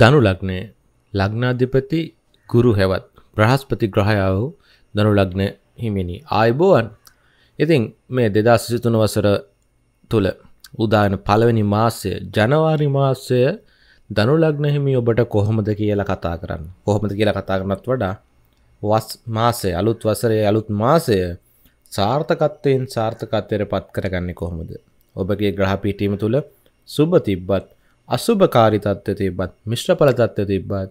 ධනු ලග්නය ලග්නාධිපති ගුරු හැවත් ප්‍රහස්පති ග්‍රහයාව ධනු ලග්න හිමිනි ආයබෝවන් ඉතින් මේ දෙදා සිසිතුන වසර තුළ උදාන පළවෙනි මාසය ජනවාරි මාසය ධනු ලග්න හිමි ඔබට කොහොමද කියලා කතා කරන්න කොහොමද කියලා කතා කරනත් වඩා වස් මාසය අලුත් වසරේ අලුත් මාසය සාර්ථකත්වයෙන් සාර්ථකත්වයට පත් කරගන්නේ කොහොමද ඔබගේ ග්‍රහපීටීම තුළ සුබ තිබ්බත් අසුභකාරී තත්ත්වය තිබ්බත් මිශ්‍ර ඵල තත්ත්වය තිබ්බත්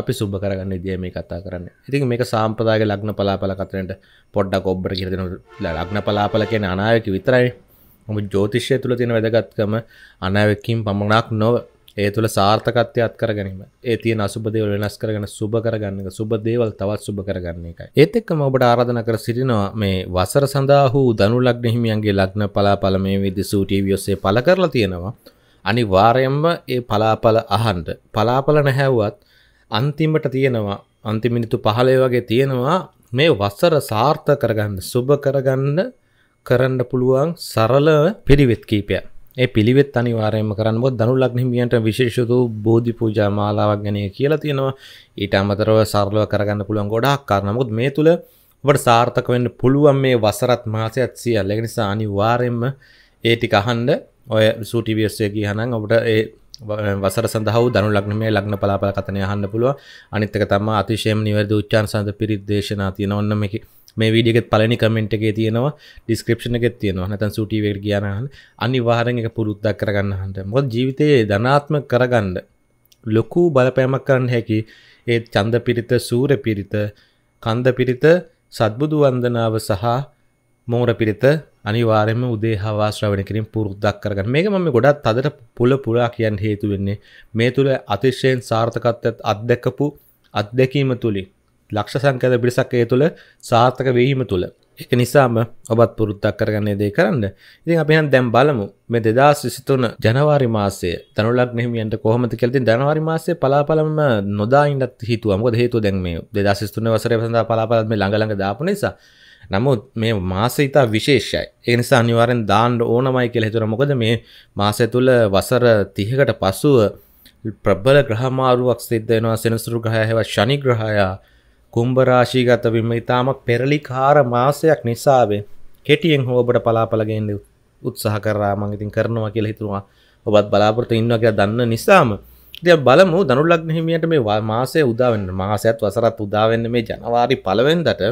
අපි සුබ කරගන්න විදිය මේ කතා කරන්න. ඉතින් මේක සාම්ප්‍රදායික ලග්න පලාපල කතරෙන්ට පොඩ්ඩක් ඔබට කියලා දෙනවා. ලග්න පලාපල කියන්නේ අනාවැකි විතරයි. මොකද ජ්‍යොතිෂය තුල තියෙන වැදගත්කම අනාවැකීම් පමණක් නොව ඒ තුල සාර්ථකත්වය අත්කර ගැනීම. ඒ තියෙන අසුබ දේවල් වෙනස් කරගෙන සුබ කරගන්න එක, සුබ දේවල් තවත් සුබ කරගන්න එකයි. ඒත් එක්කම ඔබට ආරාධනා කර සිටිනවා මේ වසර සඳහා වූ ධනු ලග්න හිමියන්ගේ ලග්න පලාපල මේ විදිහට සූ ටීවී ඔස්සේ පළ කරලා තියෙනවා. අනිවාර්යයෙන්ම ඒ පලාපල අහන්ට පලාපල නැහැව්වත් අන්තිමට තියෙනවා අන්තිමිනිතු පහලේ වගේ තියෙනවා මේ වස්සර සාර්ථ කරගන්න සුබ කරගන්න කරන්න පුළුවන් සරල පිරිවෙත් කීපය ඒ පිළිවෙත් අනිවාර්යයෙන්ම කරන්න මොකද දනු ලග්න හිමියන්ට විශේෂ දු බෝධි පූජා මාලාවක් ගැන කියලා තියෙනවා ඊට අමතරව සරලව කරගන්න පුළුවන් ගොඩාක් කාරණා මොකද මේ තුල ඔබට සාර්ථක වෙන්න පුළුවන් මේ වසරත් මාසයත් සියල්ල ඒ නිසා අනිවාර්යයෙන්ම ඒ ටික අහන්න ඔය සූටිවස්ය කියහනම් ඔබට ඒ වසර සඳහව දනු ලක්නමේ ලක්න පලාපල කතනය හන්න පුළුව අනිත්තක තම අතිශයම නිවැරද උච්චාන් සඳ පිරිදේශනා තියෙන ඔන්න මේ මේ විඩියගෙත් පලනි කමෙන්ට් එකේ තියෙනවා ඩිස්ක්‍රපෂණ එකෙත් තියෙනවා නැතන් සුටිවේට කියනහන් අනිවාහරෙන් එක පුරුද්දක් කරගන්නහන්ට මො ජීවිතයේ ධනාත්ම කරගන්න ලොකු බලපෑමක් කරන්න හැකි ඒ චන්ද පිරිත සූර පිරිත කන්ද පිරිත සත්බුදු වන්දනාව සහ මෝර පිරිත අනිවාරෙන්ම උදේ හවා ශ්‍රවණ කිරින් පුරුද්දක් කරගන්න මේක මම ගොඩත් අදට පුල පුරා කියන්න හේතු වෙන්නේ මේ තුළ අතිශයෙන් සාර්ථකත්වත් අත්දැකපු අත්දැකීම තුළින් ලක්ෂ සංකද පිරිසක් ඒ තුළ සාර්ථක වීම තුළ එක නිසාම ඔබත් පුරුත්තක් කරගන්නේ දේ කරන්න ඉතින් අපිහන් දැම් බලමු මේ දෙදස් විසිතුන ජනවාරි මාසය තනුලක් නහිමියන්ට කොහමති කෙලති ජනවාරි මාසේ පලාපලම නොදායින්නත් හිතුවම හේතු දැන් මේ දෙදස් ස්තුන වසර සඳ පලාපලත්ම ළඟළඟ දාපු නිසා නමුත් මේ මාස ඉතා විශේෂයි ඒනිසා අනිවාරෙන් දාණ්ඩ ඕනමයි කෙළ හිතුර මොකද මේ මාසය තුළ වසර තිහකට පසුව ප්‍රබල ග්‍රහමාරුවක් සිද්ධයනවා සෙනසුරු ග්‍රහයව ශනි ග්‍රහයා කුම්භරාශීගත විම ඉතාම පෙරලිකාර මාසයක් නිසාවේ කෙටියෙන් හෝ ඔබට පලාපලගෙන්ද උත්සාහ කරා මං ඉතින් කරනවා කියලා හිතුවා ඔබත් බලාපොරොත්තු ඉන්නවා කියලා දන්න නිසාම ඉතින් බලමු ධනුලග්න හිමියන්ට මේ මාසය උදා වෙන්න මාසයත් වසරත් උදා වෙන්න මේ ජනවාරි පළවෙනිදාට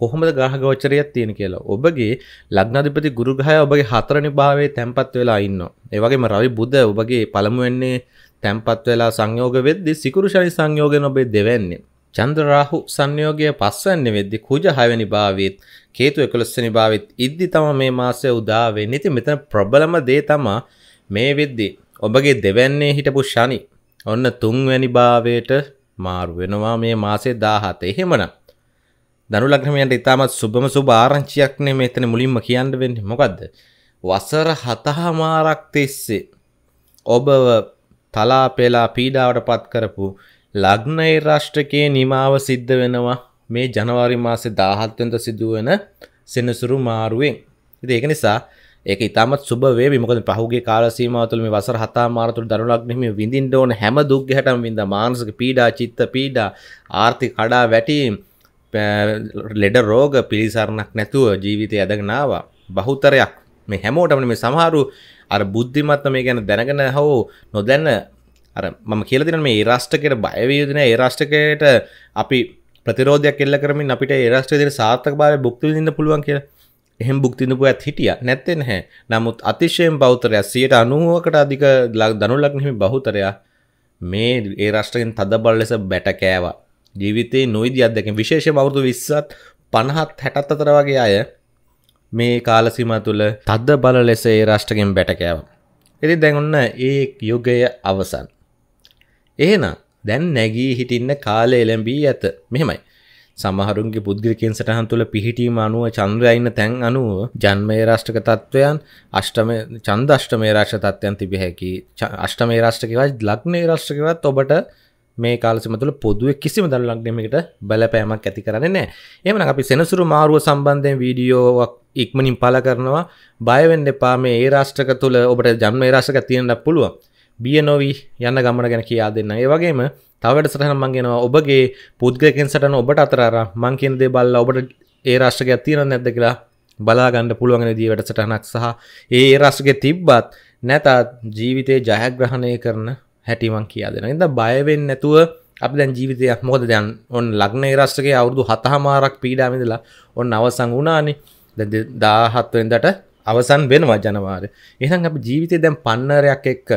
කොහොමද ග්‍රහගෝචරයක් තියෙන කියලා ඔබගේ ලග්නාධිපති ගුරුග්‍රහය ඔබගේ හතරනි භාවයේ තැන්පත් වෙලා ඉන්නවා. ඒ වගේම රවි බුද ඔබගේ පළමු වෙන්නේ තැන්පත් වෙලා සංයෝග වෙද්දී සිකුරු ශනි සංයෝගයෙන් ඔබේ දෙවැන්නේ. චන්ද්‍ර රාහු සංයෝගය පස්වන්නේ වෙද්දි කුජ හයවැනි භාවෙත් කේතු 11 වෙනි භාවෙත් ඉද්දි තම මේ මාසය උදා වෙන්නේ. ඉතින් මෙතන ප්‍රබලම දේ තමයි මේ වෙද්දි ඔබගේ දෙවැන්නේ හිටපු ශනි ඔන්න තුන්වැනි භාවයට මාරු වෙනවා මේ මාසේ 17. එහෙමනම් දනුලග්‍රමයන්ට ඉතාමත් සුබම සුභ ආරංචියක්නේ මෙතන මුලින්ම කියන්න වෙන්නේ මොකද්ද වසර 7 මාරක් තිස්සේ ඔබව තලා පෙලා පීඩාවට පත් කරපු ලග්නයේ රාෂ්ටකයේ නිමාව සිද්ධ වෙනවා මේ ජනවාරි මාසේ 17 වෙනිදා සිදුවෙන සෙනසුරු මාරුවෙන්. ඉතින් ඒක නිසා ඒක ඉතාමත් සුබ වේවි මොකද පහුගිය කාල සීමාව තුළ මේ වසර 7 මාස තුළ දරුණු ලග්නෙහිම විඳින්න ඕන හැම දුක්ගැටම විඳ මානසික පීඩා, චිත්ත පීඩා, ආර්ථික කඩා වැටීම් ලෙඩ රෝග පිළිසරණක් නැතුව ජීවිතය ඇදගෙනවා බහුතරයක් මේ හැමෝටම මේ සමහරු අර බුද්ධිමත්ත මේ ගැන දැනගෙන හෝ නොදැන්න අර මම කියලදින මේ ඒරාෂ්ටකට බයවයෝදන ඒරාෂ්ටකයට අපි ප්‍රතිරෝධයක් කෙල්ල කරමින් අපිට ඒරාෂ්ට්‍රදයට සාර්ථක භාව බුක්තිවිඳන්න පුළුවන් කිය එහෙම බුක්තිඳපු ඇත් හිටිය නැත්තෙන් හැ නමුත් අතිශයෙන් බෞතරයක් සියට අනුවකට අධික දනුලක්නෙම බහුතරයා මේ ඒරාෂ්ට්‍රයෙන් තද බල් ලෙස බැට කෑවා ජීවිතේ නොයිද අදක විශේෂ බෞරදු විස්සත් පණහත් හැටත් අතර වගේ අය මේ කාලසිම තුළ තද්ද බල ලෙස ඒ රාෂ්ටකෙන් බැටකෑව. එති දැඟන්න ඒ යුගය අවසන්. එහෙන දැන් නැගී හිටින්න කාලය එළඹී ඇත මෙහෙමයි. සමහරුන්ගේ පුද්ගලිකෙන් සටහන් තුළ පිහිටීම අනුව චන්ද්‍රයන්න තැන් අනුව ජන්මය රාෂ්ටක තත්ත්වයන් අෂ්ටම චන්දෂ්ටමේ රාශ තත්වයන් තිබ හැකි අෂ්ටමේ රාෂ්ටකවත් ලක්නේ රාෂ්ටකවත් ඔබට මේ කාලසිම තුළ පොදුව කිසිම දරුලක්නමකට බලපෑමක් ඇති කරන්නේ නෑ එමන අපි සෙනසුරු මාරුව සම්බන්ධයෙන් වීඩියෝක් ඉක්මනින් පල කරනවා බයවෙන්ඩ එපා මේ ඒ රාෂ්ටක තුළ ඔබට ජන්ම රාශක තියෙනට පුළුව බිය නොවී යන්න ගමන ගැන කියා දෙන්න ඒවගේම තවට සටහන මංගෙනවා ඔබගේ පුද්ගලකෙන් සටන ඔබට අතරාර මංකින්දේ බල්ල ඔබට ඒ රාෂ්ටකයක් තියෙන නැද්ද කියලා බලාගන්න පුළුවන්ගෙන දී වැඩසටහනක් සහ ඒ රාශක තිබ්බත් නැතත් ජීවිතය ජයග්‍රහණය කරන හැටිමං කියා දෙෙන ඉද බයවෙන් නැතුව අප දැන් ජීවිතයක් මොද දැන් ඔන් ලග්න රස්ටගේ අවුදු හතහමාරක් පීඩාමිඳලා ඔන්න අවසං වුණානි දාහත්වෙන්දට අවසන් වෙනවා ජනවාර එහන් අප ජීවිතය දැන් පන්නරයක් එක්ක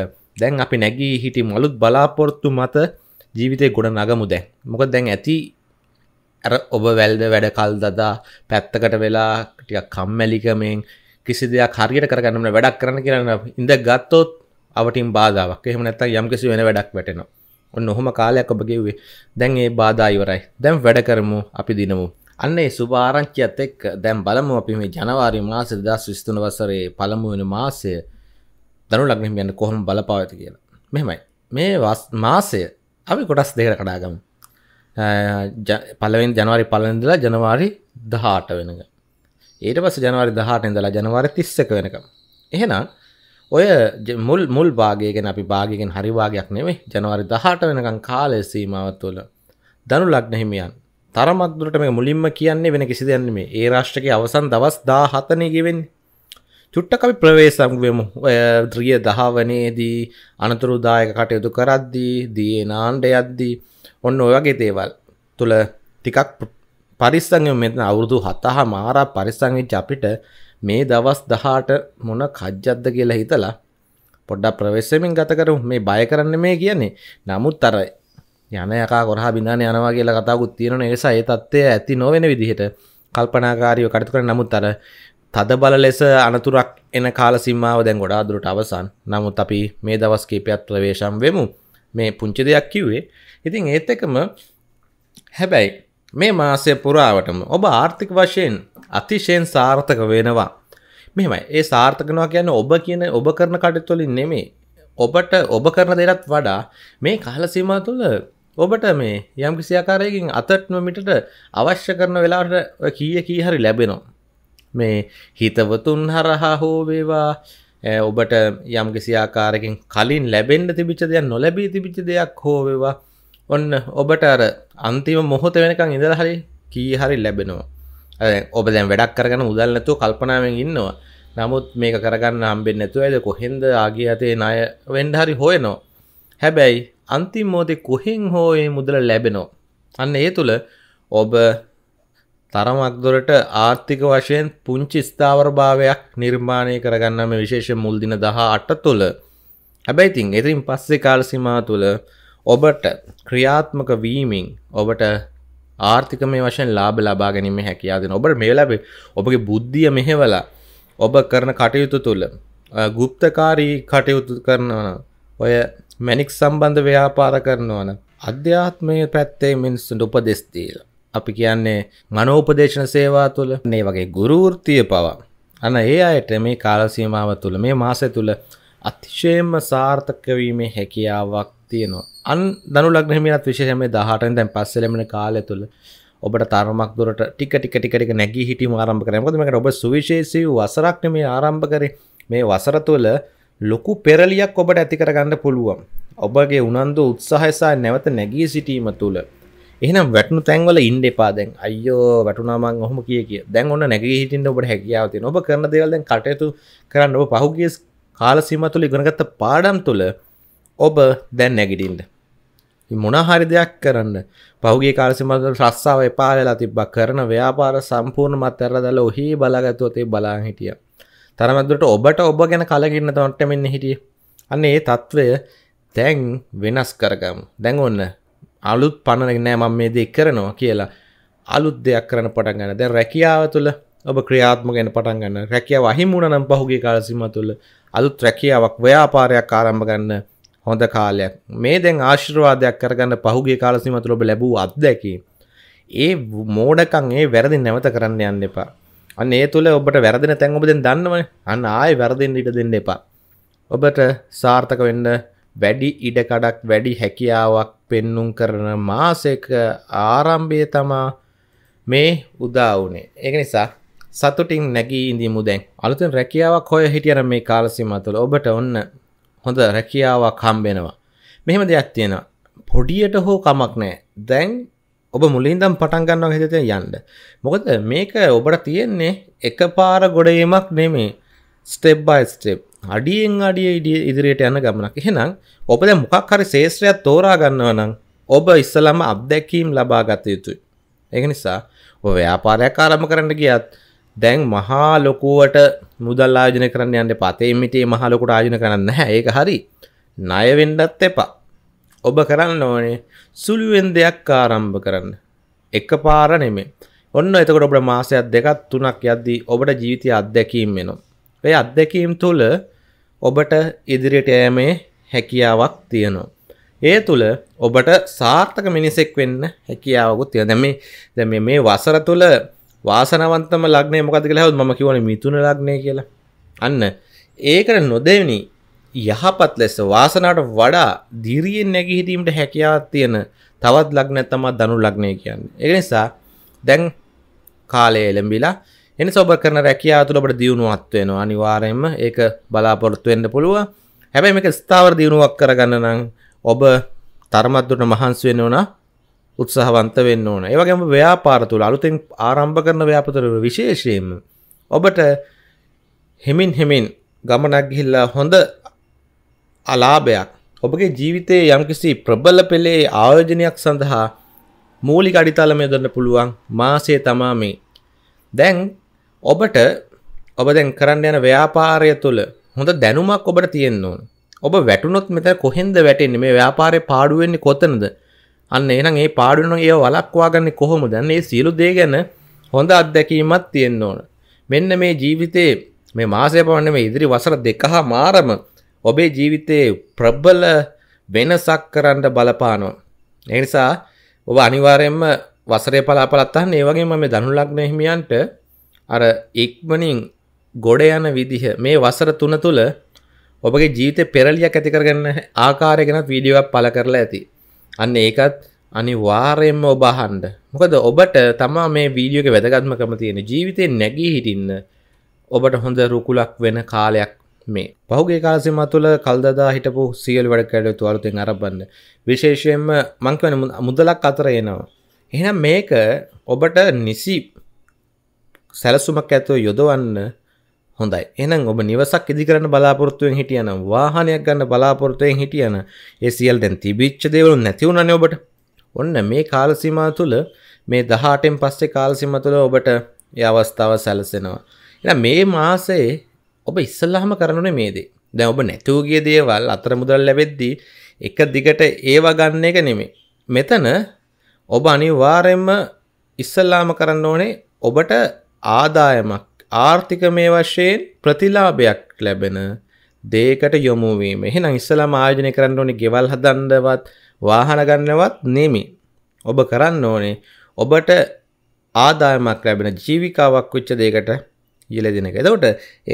දැන් අපි නැගී හිටි මොලුත් බලාපොරොත්තු මත ජීවිතය ගොඩ නගමු දැන් මොක දැන් ඇති ඇර ඔබ වැල්ද වැඩ කල් දදා පැත්තකට වෙලා ටිය කම්මැලිකමෙන් කිසි දෙයක් හරියට කරගන්නට වැඩක් කරන කියන්න ඉඳ ගත්තොත් අවටින් බාධාවක් එහෙම නැත්තම් යම්කිසි වෙන වැඩක් වැටෙනවා. ඔන්න ඔහොම කාලයක් ඔබ ගෙව්වේ. දැන් ඒ බාධා ඉවරයි. දැන් වැඩ කරමු අපි දිනමු. අන්න ඒ සුබ ආරංචියත් එක්ක දැන් බලමු අපි මේ ජනවාරි මාසේ 2023 වසරේ පළමු වෙන මාසය ධනු ලග්නෙම යන කොහොම බලපාවද කියලා. මෙහෙමයි. මේ මාසය අපි කොටස් දෙකකට කඩාගමු. පළවෙනි ජනවාරි 1 ඉඳලා ජනවාරි 18 වෙනකම්. ඊට පස්සේ ජනවාරි 18 ඉඳලා ජනවාරි 31 වෙනකම්. එහෙනම් ඔය මුල් මුල් භාගයගෙන අපි භාගයගෙන් හරිවාගයක් නෙවෙේ ජනවරි දහට වෙනකං කාලය සීමාවත් තුළ දනු ලක්නහිමියන් තරමත්දුරට මේ මුලින්ම කියන්නේ වෙන කිසි දෙයන්නේ ඒ රාශ්ටක අවසන් දවස් දා හතනයගෙවෙන් චුට්ටක අපි ප්‍රවේශංගවෙමු ඔය ද්‍රිය දහවනේදී අනතුරුදායක කටයුතු කරද්දී දිය නාන්ඩ යද්දී ඔන්න ඔයගේ දේවල් තුළ ටිකක් පරිස්සංය මෙ අවුරුදු හතහ මාරා පරිස්සංවිච් අපිට මේ දවස් 18 මොන කජ්ජක්ද කියලා හිතලා පොඩ්ඩක් ප්‍රවේශයෙන් ගත කරමු. මේ බය කරන්න මේ කියන්නේ. නමුත් අර යන යකා කරහා බින්දානේ යනවා කියලා කතාවකුත් තියෙනවනේ. ඒ නිසා ඒ தත්ත්වය ඇති නොවන විදිහට කල්පනාකාරීව කටයුතු කරන නමුත් අර තද බල ලෙස අනතුරක් එන කාල සීමාව දැන් ගොඩාක් දුරට අවසන්. නමුත් අපි මේ දවස් කීපයක් ප්‍රවේශම් වෙමු. මේ පුංචි දෙයක් කිව්වේ. ඉතින් ඒත් එකම හැබැයි මේ මාසය පුරාවටම ඔබ ආර්ථික වශයෙන් අතිශයෙන් සාර්ථක වෙනවා. මෙහෙමයි ඒ සාර්ථකනවා කියන්න ඔබ කියන ඔබ කරන කටයුතුලින් නෙමේ ඔබට ඔබ කරන දෙයටත් වඩා මේ කාල සීමා තුළ ඔබට මේ යම් කිසි ආකාරයකින් අතට මිටට අවශ්‍ය කරන වෙලාවට කීය කී හරි ලැබෙනවා මේ හිතවතුන් හරහා හෝ වේවා ඔබට යම් කිසි ආකාරයකින් කලින් ලැබෙන්න තිබිච්ච දෙයක් නොලැබී තිබිච්ච දෙයක් හෝ වේවා ඔන්න ඔබට අර අන්තිම මොහොත වෙනකන් ඉඳලා හරි කී හරි ලැබෙනවා ඔබ දැන් වැඩක් කරගන උදල්නතු කල්පනාවෙන් ඉන්නවා නමුත් මේක කරගන්න හම්බෙන් නැතුව ඇද කොහෙන්ද ආගේ අතේ ණය වෙන්ඩහරි හොයනෝ හැබැයි අන්තිම් මෝදේ කොහෙන් හෝයේ මුදල ලැබෙනෝ අන්න ඒ තුළ ඔබ තරමක් දොරට ආර්ථික වශයෙන් පුංචි ස්ථාවරභාවයක් නිර්මාණය කරගන්නම විශේෂ මුල්දින දහ අට තුළ හැබැයි තින් එතින් පස්සේ කාලසිමා තුළ ඔබට ක්‍රියාත්මක වීමින් ඔබට ආර්ථික මේ වශයෙන් ලාබ ලබා ගැනීම හැකියාදෙන ඔබට මේ ලැබේ ඔබගේ බුද්ධිය මෙහෙවලා ඔබ කරන කටයුතු තුළ ගුප්තකාරී කටයුතු කරනවන ඔය මැනික් සම්බන්ධ ව්‍යාපාර කරනවන අධ්‍යාත්මය පැත්තේ මිනිස්සුන්ට උපදෙස්දීල අපි කියන්නේ මනෝපදේශන සේවා තුළ මේ වගේ ගුරුෘතිය පවා අන ඒ අයට මේ කාලසීමාව තුළ මේ මාසය තුළ අතිශයම සාර්ථකවීමේ හැකියාවක් තියෙනවා අන් දනු ලග්න හිමියනත් විශේෂයෙන්ම 18 වෙනිදාන් පස්සේ ලැබෙන කාලය තුල ඔබට තරමක් දුරට ටික ටික ටික ටික නැගී හිටීම ආරම්භ කරනවා. මොකද මේකට ඔබ සුවිශේෂී වසරක් නෙමේ ආරම්භ කරේ. මේ වසර තුල ලොකු පෙරලියක් ඔබට ඇති කරගන්න පුළුවන්. ඔබගේ උනන්දු උත්සාහය සහ නැවත නැගී සිටීම තුල එහෙනම් වැටුණු තැන්වල ඉන්න එපා දැන්. අයියෝ වැටුණා මං ඔහොම කිය කිය. දැන් ඔන්න නැගී හිටින්න ඔබට හැකියාව තියෙනවා. ඔබ කරන දේවල් දැන් කටයුතු කරන්න ඔබ පහුගිය කාල සීමාව තුල ඉගෙනගත්ත පාඩම් තුල ඔබ දැන් නැගිටින්ට මොනහරි දෙයක් කරන්න පහුගේ කාලසිමද රස්සාාව එපා වෙලා තිබ්බක් කරන ව්‍යාපාර සම්පූර්ණ මත්තර දල ඔහි බලාගත්තුවතේ බලා හිටිය තරමදුට ඔබට ඔබ ගැන කලගන්න තොන්ට මෙන්න හිටිය අන්න ඒ තත්ත්වය තැන් වෙනස් කරගම් දැන් ඔන්න අලුත් පණනගනෑ මම මේ දෙක් කරනවා කියලා අලුත් දෙයක් කරන පටන් ගන්න දැ රැකියාව තුළ ඔබ ක්‍රියාත්ම ගැන පටන් ගන්න රැකිය වහිමුණ නම් පහුගේ කාලසිම තුළ අලුත් රැකියාවක් ව්‍යාපාරයක් ආරම්භ ගන්න හොඳ කාලයක් මේ දැන් ආශිර්වාදයක් කරගන්න පහුගේ කාලසිමතුල ඔබ ලැබූ අත්දැකීම් ඒ මෝඩකන් ඒ වැරදි නැවත කරන්න යන්න එපා අන්න ඒ තුළ ඔබට වැරදින තැන් ඔබ දැන් දන්නවනේ අන්න ආයේ වැරදෙන්න ඉඩ දෙන්න එපා ඔබට සාර්ථක වෙන්න වැඩි ඉඩකඩක් වැඩි හැකියාවක් පෙන්නුම් කරන මාසයක ආරම්භය තමා මේ උදා වුණේ ඒක නිසා සතුටින් නැගී ඉඳිමු දැන් අලුතෙන් රැකියාවක් හොය හිටියන මේ කාලසීමාව තුළ ඔබට ඔන්න හොඳ රැකියාවක් හම්බෙනවා මෙහෙම දෙයක් තියෙනවා පොඩියට හෝ කමක් නෑ දැන් ඔබ මුලින්දම් පටන් ගන්නවා හිතට යන්න මොකද මේක ඔබට තියෙන්නේ එකපාර ගොඩේමක් නෙමේ ස්ටෙප් බයි ස්ටෙප් අඩියෙන් අඩිය ඉදිරියට යන ගමනක් එහෙනම් ඔබ දැන් මොකක් හරි ශේෂ්ත්‍රයක් තෝරා ගන්නවා නම් ඔබ ඉස්සලම අත්දැකීම් ලබා ගත යුතුයි ඒක නිසා ඔය ව්‍යාපාරයක් ආරම්භ කරන්න ගියත් දැන් මහා ලොකුවට මුදල් ආයෝජන කරන්න යන්න පතේ මිටේ මහලොකුට ආයෝජන කරන්න නැහැ ඒක හරි ණයවෙන්නත් එපා ඔබ කරන්න ඕනේ සුළුවෙන් දෙයක් ආරම්භ කරන්න එක පාර නෙමේ ඔන්න එතකොට ඔබට මාසයක් දෙකක් තුනක් යද්දී ඔබට ජීවිතය අත්දැකීම් වෙනවා. ඔය අත්දැකීම් තුළ ඔබට ඉදිරියට යෑමේ හැකියාවක් තියෙනවා. ඒ තුළ ඔබට සාර්ථක මිනිසෙක් වෙන්න හැකියාවකුත් තියෙනවා. දැන් මේ දැන් මේ වසර තුළ වාසනවන්තම ලග්නය මොකද කියලා හවත් මම කියවන මිතුන ලග්නය කියලා අන්න ඒකට නොදෙවනි යහපත් ලෙස වාසනාවට වඩා දිරියෙන් නැගී හිටීමට හැකියාවක් තියෙන තවත් ලග්නයක් තමයි ධනු ලග්නය කියන්නේ ඒ නිසා දැන් කාලය එළඹිලා එනිසා ඔබ කරන රැකියාව තුළ ඔබට දියුණුවක් වෙනවා අනිවාර්යයෙන්ම ඒක බලාපොරොත්තු වෙන්න පුළුවන් හැබැයි මේක ස්ථාවර දියුණුවක් කරගන්න නම් ඔබ තරමත් දුරට මහන්සි වෙන්න ඕන උත්සාහවන්ත වෙන්න ඕන. ඒ වගේම ව්‍යාපාර තුල අලුතෙන් ආරම්භ කරන ව්‍යාපාර විශේෂයෙන්ම ඔබට හෙමින් හෙමින් ගමනක් ගිහිල්ලා හොඳ අලාභයක් ඔබගේ ජීවිතයේ යම්කිසි ප්‍රබල පෙළේ ආයෝජනයක් සඳහා මූලික අඩිතලම යොදන්න පුළුවන් මාසය තමා මේ. දැන් ඔබට ඔබ දැන් කරන්න යන ව්‍යාපාරය තුළ හොඳ දැනුමක් ඔබට තියෙන්න ඕන. ඔබ වැටුනොත් මෙතන කොහෙන්ද වැටෙන්නේ මේ ව්‍යාපාරේ පාඩු වෙන්නේ කොතනද? අන්න එනම් ඒ පාඩුවන ඒ වලක්වාගන්නේ කොහොම දැන් ඒ සියලු දේ ගැන හොඳ අත්දැකීමක් තියෙන්න ඕන. මෙන්න මේ ජීවිතේ මේ මාසය පවන්න මේ ඉදිරි වසර දෙක හා මාරම ඔබේ ජීවිතයේ ප්‍රබල වෙනසක් කරන්න බලපානවා. ඒ නිසා ඔබ අනිවාර්යයෙන්ම වසරේ පලාපලත් අහන්න ඒ වගේම මේ ධනු ලග්න හිමියන්ට අර ඉක්මනින් ගොඩ යන විදිහ මේ වසර තුන තුල ඔබගේ ජීවිතේ පෙරලියක් ඇති කරගන්න ආකාරය ගැනත් වීඩියෝවක් පළ කරලා ඇති. අන්න ඒකත් අනිවාර්යෙන්ම ඔබ අහන්න. මොකද ඔබට තමා මේ වීඩියෝ එක වැදගත්මකම තියෙන ජීවිතේ නැගී හිටින්න ඔබට හොඳ රුකුලක් වෙන කාලයක් මේ. පහුගේ කාලසීම තුළ කල්දදා හිටපු සියලු වැඩ කටයුතු අලුතෙන් ආරම්භන්න. විශේෂයෙන්ම මං කියන්නේ මුදලක් අතර එනවා. එහෙනම් මේක ඔබට නිසි සැලසුමක් ඇතුව යොදවන්න හොඳයි එහෙනම් ඔබ නිවසක් ඉදි කරන්න බලාපොරොත්තුෙන් හිටියන වාහනයක් ගන්න බලාපොරොත්තුෙන් හිටියන ඒ සියල් දැන් තිබිච්ච දේවල් නැති වුණානේ ඔබට ඔන්න මේ කාල සීමා තුළ මේ 18න් පස්සේ කාල සීමා තුළ ඔබට ඒ අවස්ථාව සැලසෙනවා එහෙනම් මේ මාසයේ ඔබ ඉස්සල්ලාම කරනුනේ මේ දේ දැන් ඔබ නැතුව ගිය දේවල් අතර මුදල් ලැබෙද්දී එක දිගට ඒව ගන්න එක නෙමෙයි මෙතන ඔබ අනිවාර්යයෙන්ම ඉස්සල්ලාම කරන්න ඕනේ ඔබට ආදායමක් ආර්ථිකමය වශයෙන් ප්‍රතිලාභයක් ලැබෙන දේකට යොමු වීම. එහෙනම් ඉස්සලාම ආයෝජනය කරන්න ඕනේ ගෙවල් හදන්නවත් වාහන ගන්නවත් නෙමෙයි. ඔබ කරන්න ඕනේ ඔබට ආදායමක් ලැබෙන ජීවිකාවක් වෙච්ච දෙයකට යෙලෙදින එක. එතකොට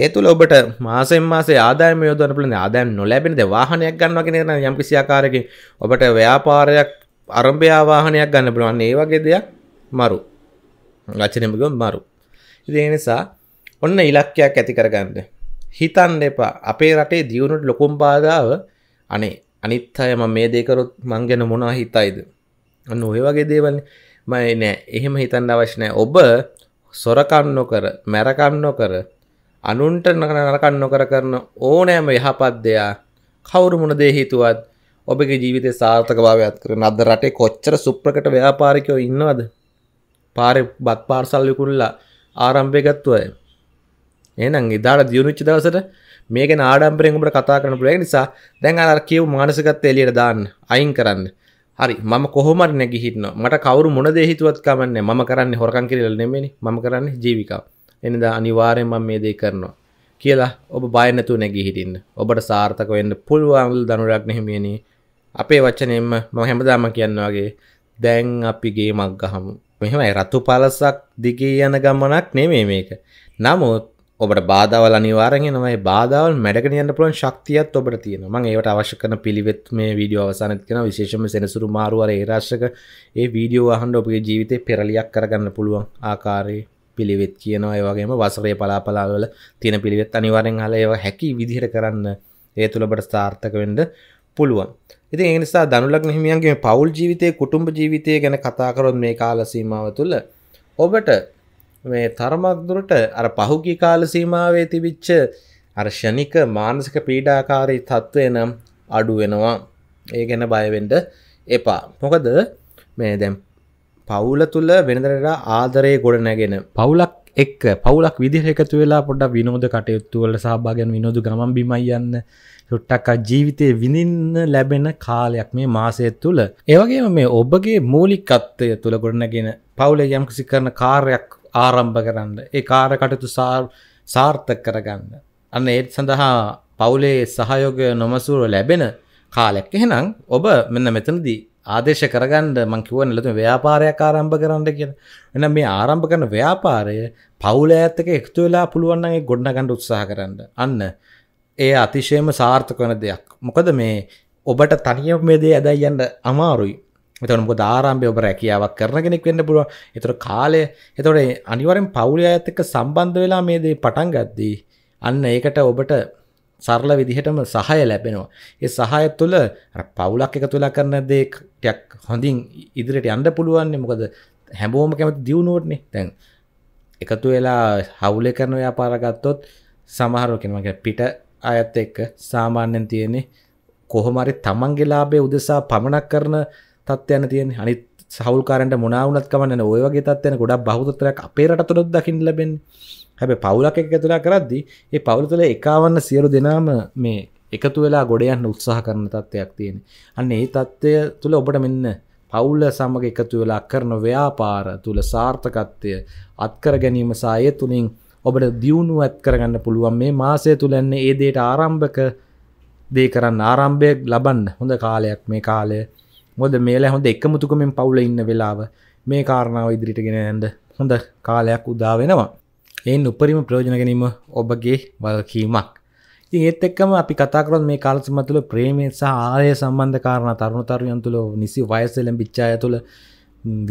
ඒ තුල ඔබට මාසෙන් මාසේ ආදායම යොදවන්න පුළුවන් ආදායම් නොලැබෙන දේ වාහනයක් ගන්නවා කියන එක නම් යම්කිසි ආකාරයකින් ඔබට ව්‍යාපාරයක් ආරම්භය වාහනයක් ගන්න පුළුවන්. ඒ වගේ දෙයක් මරු. වචනෙම ගොම් මරු. ඉතින් ඒ නිසා ඔන්න ඉලක්කයක් ඇති කරගන්න. හිතන්න එපා අපේ රටේ දියුණුට ලොකුම් බාධාව අනේ අනිත් අය මම මේ දේ කරොත් මං ගැන මොනවා හිතයිද? අන්න ඔය වගේ දේවල් මම නෑ එහෙම හිතන්න අවශ්‍ය නෑ. ඔබ සොරකම් නොකර, මැරකම් නොකර, අනුන්ට නරකම් නොකර කරන ඕනෑම යහපත් දෙයක් කවුරු මොන දේ හිතුවත් ඔබගේ ජීවිතය සාර්ථකභාවයක් කරන අද රටේ කොච්චර සුප්‍රකට ව්‍යාපාරිකයෝ ඉන්නවද? පාරේ බත් පාර්සල් විකුණලා ආරම්භය ගත්තු අය. එනම් ඉදාට දියුණුච්ච දවසට මේක ආඩම්පරෙන්කට කතා කරන පුළේ නිසා දැන් අර කියව් මානසකත් එලියට දාන්න අයින් කරන්න හරි මම කොහොමර නැගිහිටන මට කවරු මොන දෙහිතුවත් කමන්න මම කරන්න හොරකන් කිරල් නෙමෙනි මම කරන්න ජීවිකා එනිද අනිවාරයෙන් මම මේ දේ කරනවා කියලා ඔබ බයනතු නැගිහිටින්න ඔබට සාර්ථක වෙන්න පුළුවන්ල් දනුරක් නැහිමියනි අපේ වචනයෙන්ම ම හැමදාම කියන්නවාගේ දැන් අපිගේ මක් ගහමු මෙහෙමයි රතු පලසක් දිගේ යන ගමනක් නෙමේ මේක නමුත් ඔබට බාධාවල අනිවාරෙන් නමයි බාධාවල් මැඩගෙන යන්න පුළුවන් ශක්තියත් ඔබට තියෙන මං ඒවට අවශ්‍ය කරන පිළිවෙත් මේ වීඩියෝ අවසානයේදී කරන විශේෂයෙන්ම සෙනසුරු මාරු වල ඒ රාශක ඒ වීඩියෝ අහන්න ඔබේ ජීවිතේ පෙරලියක් කරගන්න පුළුවන් ආකාරයේ පිළිවෙත් කියනවා ඒ වගේම වසරේ පලාපලාව වල තියෙන පිළිවෙත් අනිවාර්යෙන් අහලා ඒව හැකි විදිහට කරන්න ඒ තුල ඔබට සාර්ථක වෙන්න පුළුවන් ඉතින් ඒ නිසා ධනුලග්න හිමියන්ගේ පෞල් ජීවිතයේ කුටුම්බ ජීවිතය ගැන කතා කරොත් මේ කාල සීමාව තුළ ඔබට මේ තරමක්දුරට අර පහුගි කාල සීමාවේ තිබිච්ච අර්ශනික මානසික පීඩාකාරී තත්ත්වය නම් අඩුවෙනවා ඒ ගැන බයවෙන්ඩ එපා මොකද මේ දැම් පවුල තුළ වෙනදරට ආදරය ගොඩ නැගෙන පවුලක් එක් පවුලක් විදිහ එකතු වෙලා පොඩ විනෝද කටයුත්තුවල සහභාගයන් විනෝදු ගමන් බිමයියන්න ටොට්ටක් ජීවිතය විඳින්න ලැබෙන කාලයක් මේ මාසය තුළ ඒවගේ මේ ඔබගේ මූලිකත්වය තුළ ගොඩනගෙන පවුල යම්කිසි කරන කාරයක් ආරම්භ කරන්න ඒ කාර කටයුතු සාර්ථක කරගන්න අන්න ඒත් සඳහා පවුලේ සහයෝගය නොමසුරුව ලැබෙන කාලෙක් එහෙනම් ඔබ මෙන්න මෙතනදී ආදේශ කරගන්න මං කිව්වනේ ලතුම ව්‍යාපාරයක් ආරම්භ කරන්න කියලා. එහෙනම් මේ ආරම්භ කරන ව්‍යාපාරය පවුල ඇත් එක්ක එකතු වෙලා පුළුවන් නම් ඒක ගොඩනගන්න උත්සාහ කරන්න. අන්න ඒ අතිශයම සාර්ථක වෙන දෙයක්. මොකද මේ ඔබට තනියම මේ දේ ඇදයි යන්න අමාරුයි. එතන මොකද ආරම්භය ඔබ රැකියාවක් කරන කෙනෙක් වෙන්න පුළුවන්. ඒතර කාලය ඒතකොට අනිවාර්යෙන් පෞලිය අයත් එක්ක සම්බන්ධ වෙලා මේ දේ පටන් ගද්දී අන්න ඒකට ඔබට සරල විදිහටම සහය ලැබෙනවා. ඒ සහය තුළ අර පවුලක් එකතු වෙලා කරන දේ ටිකක් හොඳින් ඉදිරියට යන්න පුළුවන් නේ. මොකද හැමෝම කැමති දියුණුවටනේ. දැන් එකතු වෙලා හවුලේ කරන ව්‍යාපාර ගත්තොත් සමහරව කෙනෙක් පිට අයත් එක්ක සාමාන්‍යයෙන් තියෙන්නේ කොහොම හරි තමන්ගේ ලාභයේ උදෙසා පමනක් කරන තත්වයන තියෙන අනි සහල්කාරට මොනාවනත් කමන්න ඔයගේ තත්වයන ගොඩක් බෞතතරයක් අපේරට තුරොත් දකිින් ලබෙන් හැබ පවුලක් එක තුලා කරද්දි ඒ පවුලතුල එකවන්න සියලු දෙනාම මේ එකතු වෙලා ගොඩයන්න උත්සාහ කරන තත්ත්වයක් තියෙන අන්න ඒ තත්ත්වය තුළ ඔබට මෙන්න පවුල්ල සමඟ එකතු වෙලා කරන ව්‍යාපාර තුළ සාර්ථකත්වය අත්කර ගැනීම සාය තුළින් ඔබට දියුණු ඇත් කරගන්න පුළුවන් මේ මාසය තුළන්නේ ඒදේට ආරම්භක දේ කරන්න ආරම්භයක් ලබන්න හොඳ කාලයක් මේ කාලය මොද මේලා හොඳ එකමුතුකමින් පවුල ඉන්න වෙලාව මේ කාරණාව ඉදිරිට ගෙන ඇන්ද හොඳ කාලයක් උදා වෙනවා එයින් උපරිම ප්‍රයෝජන ගැනීම ඔබගේ වගකීමක් ඉතින් ඒත් එක්කම අපි කතා කරොත් මේ කාලසීමා තුළ ප්‍රේමය සහ ආර්ය සම්බන්ධ කාරණා තරුණ තරුණියන් තුළ නිසි වයස ලැබිච්ච අය තුළ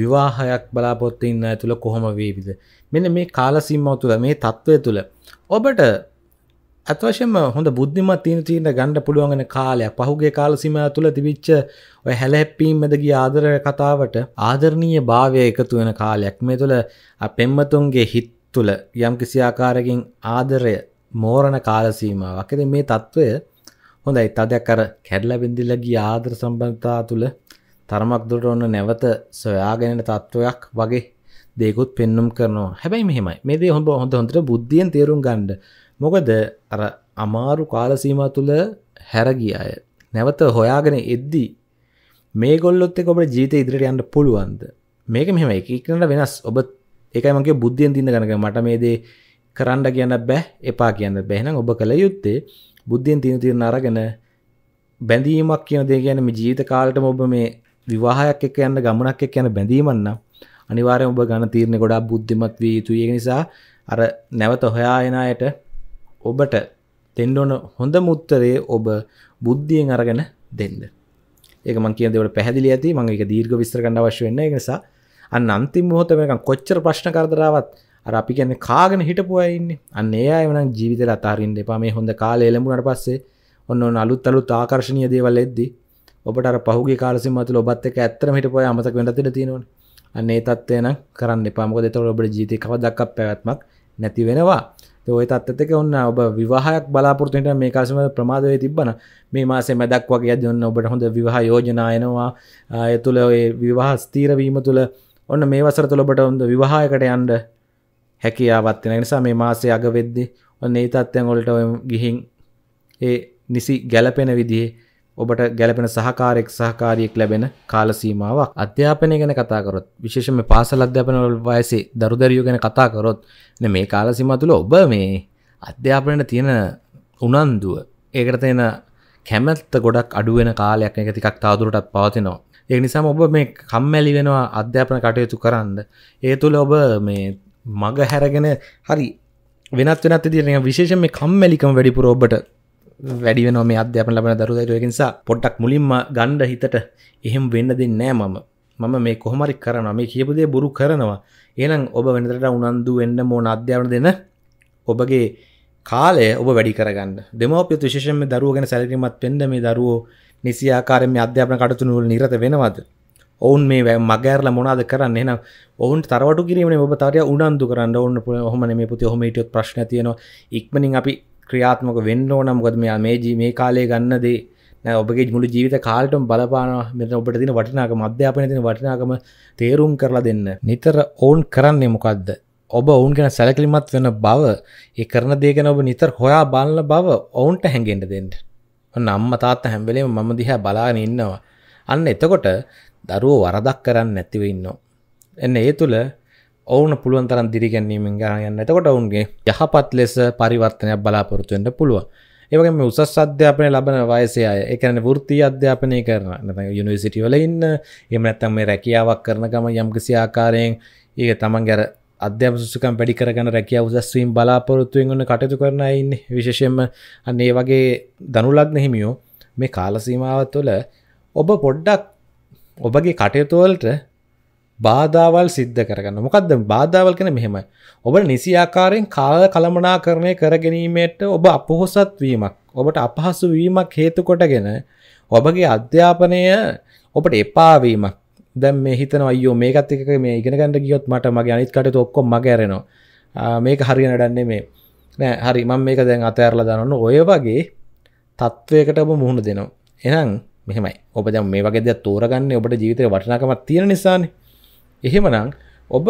විවාහයක් බලාපොරොත්තු ඉන්න අය තුළ කොහොම වේවිද මෙන්න මේ කාලසීමාව තුළ මේ తත්වය තුළ ඔබට ඇත්වශයම හොඳ බුද්ධිමත් තීන චීන ගණඩ පුළුවන්ගෙන කාලයක් පහුගේ කාලසිම තුළ තිවිච්ච ඔය හැලැප්පීම් මැදගේ ආදර කතාවට ආදරණීය භාවය එකතු වෙන කාලයක් මේ තුළ පෙම්මතුන්ගේ හිත් තුළ යම් කිසිආකාරකින් ආදරය මෝරණ කාලසීමාවක් ඇති මේ තත්ත්වය හොඳයි තදයක් අර කැඩල බිඳිල්ලගේ ආදර සම්බන්ධතා තුළ තරමක් දුරට ඔන්න නැවත සොයාගෙනන තත්ත්වයක් වගේ දෙකුත් පෙන්නුම් කරනවා හැබැයි මෙහෙමයි මේ දේ හොඳ හොඳ හොඳට බුද්ධියෙන් තේරුම් ගණ්ඩ මොකද අර අමාරු කාලසීම තුළ හැරගිය අය නැවත හොයාගෙන එද්දී මේ ගොල්ලොත් එක් ඔබට ජීත ඉදිරිට යන්න පුළුවන්ද මේක මෙම එකක්නට වෙනස් ඔබ එකමගේ බුද්ධියෙන් තින්න ගනක මට මේ දේ කරන්න කියන්න බැහ එපා කියන්න බැහනම් ඔබ කළ යුත්තේ බුද්ධියෙන් තින තිරණ අරගෙන බැඳීමක් කියන දේ ගැනම ජීත කාලට ඔබ මේ විවාහයක් එක යන්න ගමනක් එක් යන බැඳීමන්න අනිවාරය ඔබ ගණ තීරණ ගොඩා බුද්ධිමත් වී යුතුය නිසා අර නැවත හොයා එනයට ඔබට දෙන්නඕන හොඳ මුත්තරේ ඔබ බුද්ධියෙන් අරගෙන දෙන්න ඒක මං කියදවට පැදිලි ඇති මං එක දීර්ග විස්තර කණඩ වශ වන්න නිසා අන්න අන්තිම හොත මේක කොච්චර ප්‍රශ්න කරදරාවත් අර අපි කියන්න කාගෙන හිටපුුවයින්න අන්න ඒය වන ජීවිත අතාරින් දෙපා මේ හොඳ කාල එළඹුණට පස්සේ ඔන්න අලුත් අලුත් ආකර්ශණය දේවල් එද්දී ඔබට පහුගේ කාලසි මතු ඔබත් එක ඇත්තර හිට පොය අමතක වෙනට තියෙනවා අන්නේ තත්වයන කරන්න පාමක දෙතවර ඔබට ජීතය කවදක් පැවැත්මක් නැති වෙනවා ඔය තත්ත එක ඔන්න ඔබ විවාහයක් බලාපොරතුට මේ කාසම ප්‍රමාදය තිබන මේ මාසේ මැදක් වගේ දන්න ඔබට හොඳ විවාහ යෝජනායනවා අය තුළ ඔය විවාහ ස්තීරවීම තුළ ඔන්න මේ වසර තුළබට ඔොද විවාහයකට යන්ඩ හැකියාවත්වෙන නිසා මේ මාසේ අගවෙද්දි ඔන්න ඒ තත්ත්යන් ගොලට ගිහින් ඒ නිසි ගැලපෙන විදිහේ ඔබට ගැලපෙන සහකාරෙක් සහකාරියෙක් ලැබෙන කාල සීමාවක් අධ්‍යාපනය ගැන කතා කරොත් විශේෂයෙන්ම පාසල් අධ්‍යාපන වයසේ දරුදරියෝ ගැන කතා කරොත් මේ කාල සීමාව තුළ ඔබ මේ අධ්‍යාපනයට තියෙන උනන්දුව ඒකට තියෙන කැමැත්ත ගොඩක් අඩු වෙන කාලයක් එක ටිකක් තවදුරටත් පවතිනවා ඒ නිසාම ඔබ මේ කම්මැලි වෙනවා අධ්‍යාපන කටයුතු කරන්න ඒ තුළ ඔබ මේ මග හැරගෙන හරි වෙනත් වෙනත් ඉදිරෙන විශේෂම කම්මැලිකම වැඩිපුර ඔබට වැඩි වෙන මේ අධ්‍යාපන ලබන දරුදරුවකින්සා පොඩ්ඩක් මුලින්ම ගණ්ඩ හිතට එහෙම වෙන්න දෙන්නෑ මම මම මේ කොහමරි කරනවා මේ කියපුදේ බොරු කරනවා ඒනම් ඔබ වෙනතරට උනන්දු වෙන්න මෝන අධ්‍යාවන දෙන ඔබගේ කාලය ඔබ වැඩි කරගන්න දෙමෝපිය විශෂම දරුවගෙන සැලකිමත් පෙන්ඩ මේ දරුවෝ නිසියාකාරම අධ්‍යාපන කටතුනුවල් නිරත වෙනවාද ඔවුන් මේ වැ මගෑරල මොනාද කරන්න එනම් ඔවුන් තරවට කිරීම ඔබ තරය උනන්දු කරන්න ඔන්න පුළ හොම මේ පුති හොමටයොත් ප්‍රශ්න තියනවා ඉක්මනින් අපි ක්‍රියාත්මක වෙන්න ඕන මොකද මෙයා මේ මේ කාලය ගන්න දේ නෑ ඔබගේ මුළු ජීවිත කාලටම බලපාන මෙතන ඔබට තියෙන වටිනාකම අධ්‍යාපනයේ තියෙන වටිනාකම තේරුම් කරලා දෙන්න. නිතර ඕන් කරන්නේ මොකද්ද? ඔබ ඔවුන් ගැන සැලකිලිමත් වෙන බව, ඒ කරන දේ ගැන ඔබ නිතර හොයා බලන බව ඔවුන්ට හැඟෙන්න දෙන්න. ඔන්න අම්මා තාත්තා හැම වෙලේම මම දිහා බලාගෙන ඉන්නවා. අන්න එතකොට දරුවෝ වරදක් කරන්නේ නැතිව ඉන්නවා. එන්න ඒ තුළ ඔවුන පුළුවන් තරන් දිරිගැන්නීමෙන් ගහයන්න එතකොට ඔවුන්ගේ යහපත් ලෙස පරිවර්තනයක් බලාපොරොත්තුවෙන්ට පුළුවන් ඒවගේම උසස් අධ්‍යාපනය ලබන වයසය එකන වෘත්ති අධ්‍යාපනය කරන යුනිසිටිවල ඉන්න එම නැත්තම් මේ රැකියාවක් කරන ගම යම්කිසි ආකාරයෙන් ඒක තමන් ගැර අධ්‍යම සුකම් වැඩි කරගන රැකිය උදස්වීම් බලාපොරොත්තුවෙන් වන්න කටයුතු කරන ඉන්න විශෂයෙන්ම අන්න ඒ වගේ දනුලක්න හිමියෝ මේ කාලසීමාව තුළ ඔබ පොඩ්ඩක් ඔබගේ කටයුතුවලට බාධාවල් සිද්ධ කරගන්න මොකක්ද බාධාවල් කෙන මෙහෙම ඔබ නිසියාකාරයෙන් කාල කළමනා කරණය කරගැනීමට ඔබ අපොහොසත් වීමක් ඔබට අපහසු වීමක් හේතු කොටගෙන ඔබගේ අධ්‍යාපනය ඔබට එපාවීමක් දැම් මේ හිතන අයෝ මේකත් එක මේ ඉගෙනගන්නට ගියොත් මට මගේ අනිත්කට ඔක්කොම මගඇරෙනවා මේක හරිගෙන ඩන්නේ මේ නෑ හරි මං මේක දැන් අතඇරල දන්න ඔය වගේ තත්ත්වයකට ඔබ මුහුණ දෙනවා එනම් මෙහෙමයි ඔබ දැන් මේ වගේ දෙයක් තෝරගන්නේ ඔබට ජීවිතේ වටිනාකමක් තියෙන නිසානේ එහෙමනම් ඔබ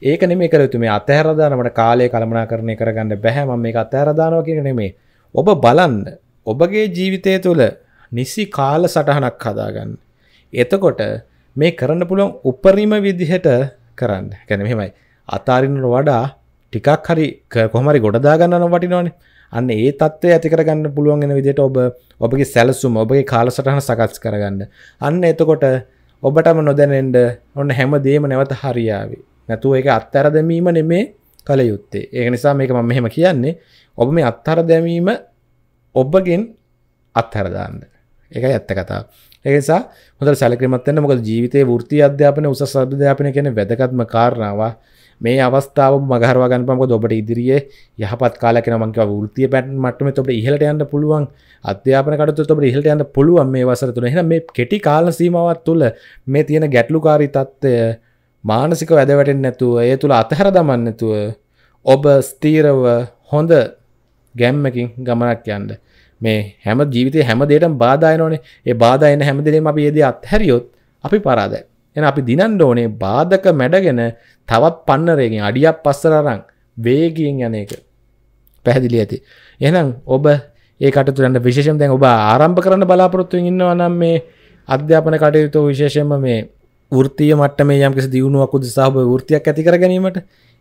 ඒක නෙමේ කළ යුතු මේ අතහැරදානමට කාලය කළමනා කරණය කරගන්න බැහැ මම මේක අතහැරදානවා කියන නෙමේ ඔබ බලන්න ඔබගේ ජීවිතය තුළ නිසි කාල සටහනක් හදාගන්න එතකොට මේ කරන්න පුළුවන් උපරිම විදිහට කරන්න ගැන මෙමයි අතාරින්නට වඩා ටිකක් හරි කොහමරි ගොඩදාගන්න වටිනවානේ අන්න ඒ තත්ත්වය ඇති කරගන්න පුළුවන් වෙන විදිහට ඔබ ඔබගේ සැලසුම ඔබගේ කාලසටහන සකස් කරගන්න. අන්න එතකොට ඔබටම නොදැනෙන්ට ඔන්න හැම දේම නැවත හරියාවේ නැතුව එක අත්තර දැමීම නෙමේ කළ යුත්තේ ඒක නිසා මේක මම මෙහෙම කියන්නේ ඔබ මේ අත්හර දැමීම ඔබගෙන් අත්හරදාන්න ඒකයි ඇත්ත කතා ඒසා හොඳ සැලකිමත්වන්න මොකද ජීවිතය ෘති අධ්‍යාපන උසස් අධ්‍යාපන කියන වැදගත්ම කාරණාව මේ අවස්ථාව මගහරවා ගන්න පමක ඔබට ඉදිරියේ යහපත් කාලකෙන මංකව ෘතිය පැට මටම ඔබට ඉහලට යන්න පුළුවන් අධ්‍යාපනකට ඔබට ඉහලට යන්න පුළුවන් මේ වසර තුන එහෙනම් මේ කෙටි කාල සීමාවත් තුළ මේ තියෙන ගැටලුකාරී තත්ත්වය මානසික වැදවැටෙන් නැතුව ඒ තුළ අතහැර දමන්නතුව ඔබ ස්තීරව හොඳ ගැම්මකින් ගමනක් යන්න මේ හැම ජීවිතය හැමදේට බාදායනෝනේ ඒ බාදායන හැමදරේම අපි ඒද අත්හැරියොත් අපි පරාදයි එන අපි දිනන්න ඕනේ බාධක මැඩගෙන තවත් පන්නරයකින් අඩියක් පස්සට අරන් වේගයෙන් යන එක. පැහැදිලි ඇති. එහෙනම් ඔබ ඒ කටයුතු යන විශේෂයෙන් දැන් ඔබ ආරම්භ කරන්න බලාපොරොත්තු වෙනවා නම් මේ අධ්‍යාපන කටයුතු විශේෂයෙන්ම මේ වෘත්තීය මට්ටමේ යම්කිසි දියුණුවක් උදෙසා ඔබ වෘත්තියක් ඇති කර ගැනීමට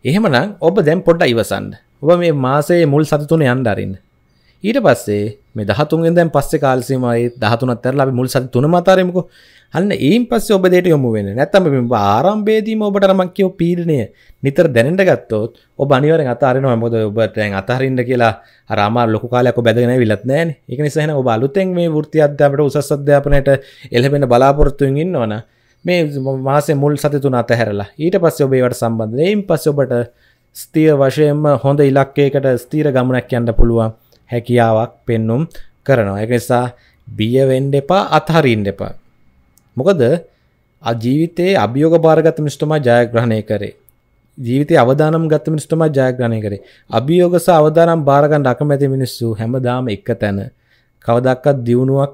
එහෙමනම් ඔබ දැන් පොඩ්ඩක් ඉවසන්න. ඔබ මේ මාසයේ මුල් සති තුනේ යන්න අරින්න. ඊට පස්සේ මේ 13 වෙනිදාන් පස්සේ කාල සීමාවේ 13ත් ඇරලා අපි මුල් සති තුනම අතාරිමුකෝ. අන්න ඒන් පස්ස ඔබදට යොමු වෙන නැතම ආරම්භේදීම ඔබට මක්කෝ පීරණය නිතර දැනට ගත්තොත් ඔබ අනිවර අතාරන මොද ඔබටැන් අතහරින්ට කියලා රාම ලොක කාලයක් බැදගෙන විලත් නෑන එක නිසාහන ඔබ අලුතෙන් මේ ෘති අධ්‍යාපට උසස් අධ්‍යාපනයට එලබෙන බලාපොරොත්තුන් ඉන්නවන මේ මාස මුල් සතිතුන අතහැරලා ඊට පස්ස ඔබේවට සම්බන්ධ එයින් පස්ස ඔබට ස්තිය වශයෙන්ම හොඳ ඉලක්කයකට ස්තීර ගමනක් යන්න පුළුවන් හැකියාවක් පෙන්නුම් කරනවා එක නිසා බියවෙන්ඩ එපා අතහරින්ඩ එපා මොකද ජීවිතයේ අභියෝග භාරගත මිනිස්තුමා ජයග්‍රහණය කරේ ජීවිතය අවධානම් ගත්ත මිනිස්තුමා ජයග්‍රහණය කරේ අභියෝගස අවධානම් භාරගන්න අකමැති මිනිස්සු හැමදාම එක තැන කවදක්වත් දියුණුවක්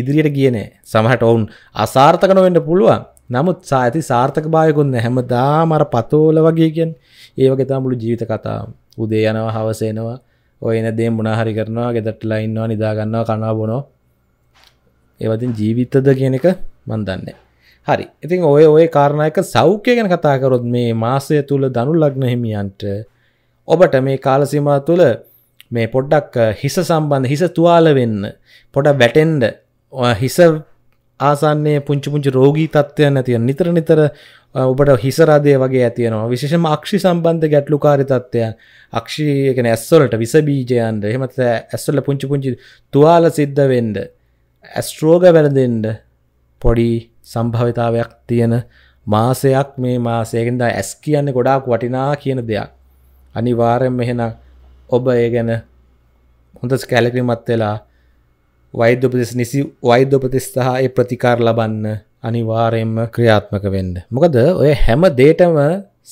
ඉදිරියට කියනේ සමහට ඔවුන් අසාර්ථකන වෙන්න පුළුවන් නමුත් සා ඇති සාර්ථක භායකුන්න හැමදා මර පතෝල වගේකෙන් ඒ වගේ තමුළු ජීවිත කතා උදේ යනවා හවසේනවා ඔයන දේ මුණහරි කරනවා ගෙදටලා ඉන්නවා නිදාගන්නවා කනාබොනෝ ඒවතින් ජීවිතද කියන එක මන් දන්නේ හරි ඉතින් ඔය ඔය කාරණයක සෞඛ්‍ය ගැන කතාකරොත් මේ මාසය තුළ දනු ලග්න හිමියන්ට ඔබට මේ කාලසිමා තුළ මේ පොඩ්ඩක් හිස සම්බන්ධ හිස තුවාල වෙන්න පොඩ වැටෙන්ඩ හිස ආසන්නේ පුංචි පුංචි රෝගී තත්ත්වය නැතිය නිතර නිතර ඔබට හිසරාදය වගේ ඇතියනවා විශේෂම අක්ෂි සම්බන්ධ ගැටලුකාරි තත්ත්වයන් අක්ෂීගෙන ඇස්සොලට විසබීජයන්ට එහෙමත ඇස්සොල පුංචි පුංචි තුවාල සිද්ධ වෙන්ඩ ඇස්ට්‍රෝග වැලදෙන්ට පොඩි සම්භවිතාවයක් තියෙන මාසයක් මේ මාසයකෙන්ද ඇස් කියන්න ගොඩාක් වටිනා කියන දෙයක් අනිවාරෙන් මෙහෙන ඔබ ඒ ගැන හොඳ කැලකිමත් වෙලා වෛද්‍යපතිස් නිසි වෛද්‍යපතිස් සහ ඒ ප්‍රතිකාර ලබන්න අනිවාරයෙන්ම ක්‍රියාත්මක වෙන්න. මොකද ඔය හැම දේටම